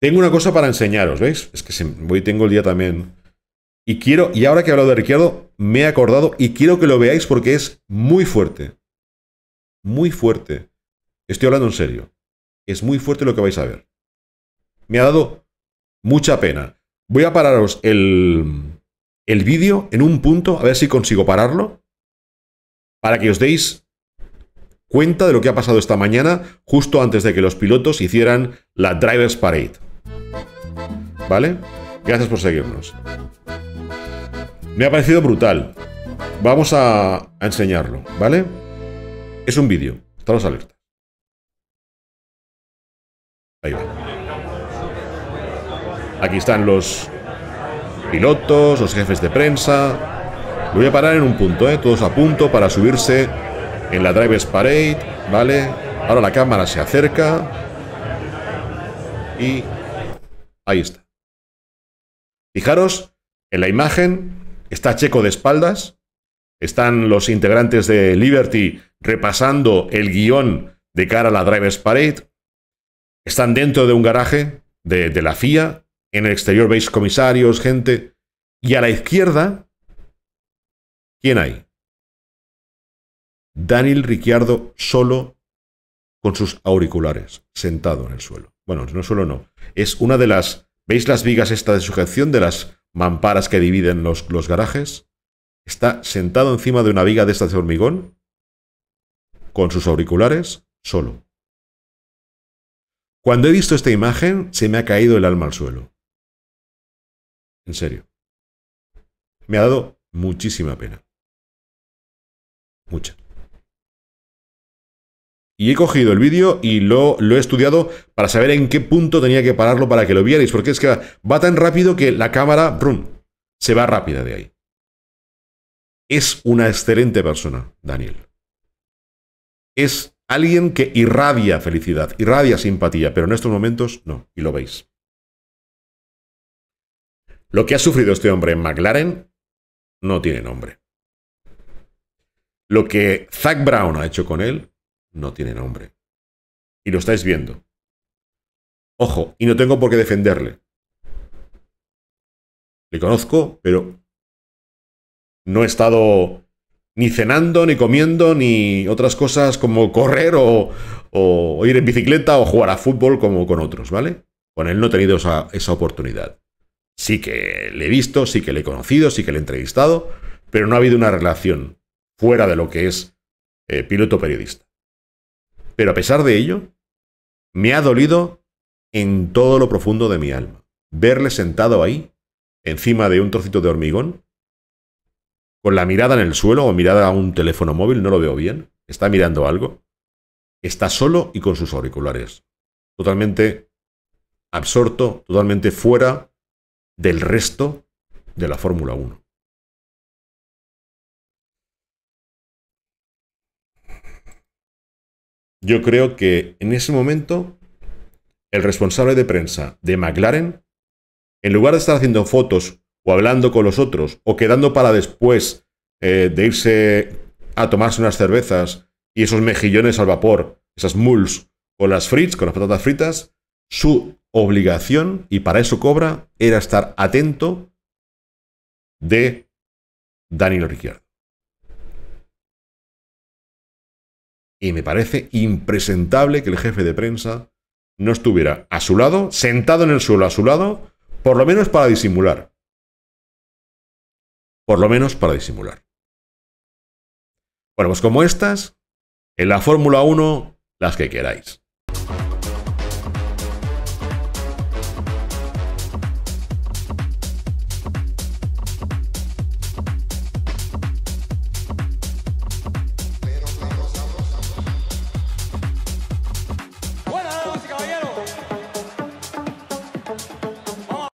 Tengo una cosa para enseñaros, ¿veis? Es que hoy tengo el día también. Y quiero, y ahora que he hablado de Ricciardo, me he acordado y quiero que lo veáis porque es muy fuerte. Muy fuerte. Estoy hablando en serio. Es muy fuerte lo que vais a ver. Me ha dado mucha pena. Voy a pararos el, el vídeo en un punto, a ver si consigo pararlo, para que os deis cuenta de lo que ha pasado esta mañana, justo antes de que los pilotos hicieran la Drivers Parade. ¿vale? Gracias por seguirnos. Me ha parecido brutal. Vamos a, enseñarlo, ¿vale? Es un vídeo. Estamos alerta. Ahí va. Aquí están los pilotos, los jefes de prensa. voy a parar en un punto, ¿eh? Todos a punto para subirse en la Drivers Parade, ¿vale? Ahora la cámara se acerca. Y ahí está. Fijaros, en la imagen está Checo de espaldas, están los integrantes de Liberty repasando el guión de cara a la Drivers Parade, están dentro de un garaje de, la FIA, en el exterior veis comisarios, gente, y a la izquierda, ¿quién hay? Daniel Ricciardo solo con sus auriculares, sentado en el suelo. Bueno, no solo no, es una de las ¿Veis las vigas esta de sujeción de las mamparas que dividen los, garajes? Está sentado encima de una viga de estas de hormigón, con sus auriculares, solo. Cuando he visto esta imagen, se me ha caído el alma al suelo. En serio. Me ha dado muchísima pena. Mucha. Y he cogido el vídeo y lo, he estudiado para saber en qué punto tenía que pararlo para que lo vierais, porque es que va tan rápido que la cámara, brum, se va rápida de ahí. Es una excelente persona, Daniel. Es alguien que irradia felicidad, irradia simpatía, pero en estos momentos no, y lo veis. Lo que ha sufrido este hombre en McLaren no tiene nombre. Lo que Zach Brown ha hecho con él no tiene nombre. Y lo estáis viendo. Ojo, y no tengo por qué defenderle. Le conozco, pero no he estado ni cenando, ni comiendo, ni otras cosas como correr o, ir en bicicleta o jugar a fútbol como con otros, ¿vale? Con él no he tenido esa, oportunidad. Sí que le he visto, sí que le he conocido, sí que le he entrevistado, pero no ha habido una relación fuera de lo que es eh, piloto periodista. Pero a pesar de ello, me ha dolido en todo lo profundo de mi alma verle sentado ahí, encima de un trocito de hormigón, con la mirada en el suelo o mirada a un teléfono móvil, no lo veo bien, está mirando algo, está solo y con sus auriculares, totalmente absorto, totalmente fuera del resto de la Fórmula 1. yo creo que en ese momento el responsable de prensa de McLaren, en lugar de estar haciendo fotos o hablando con los otros o quedando para después eh, de irse a tomarse unas cervezas y esos mejillones al vapor, esas mules o las frites, con las patatas fritas, su obligación, y para eso cobra, era estar atento de Daniel Ricciardo. Y me parece impresentable que el jefe de prensa no estuviera a su lado, sentado en el suelo a su lado, por lo menos para disimular. Por lo menos para disimular. Bueno, pues como estas, en la Fórmula 1, las que queráis.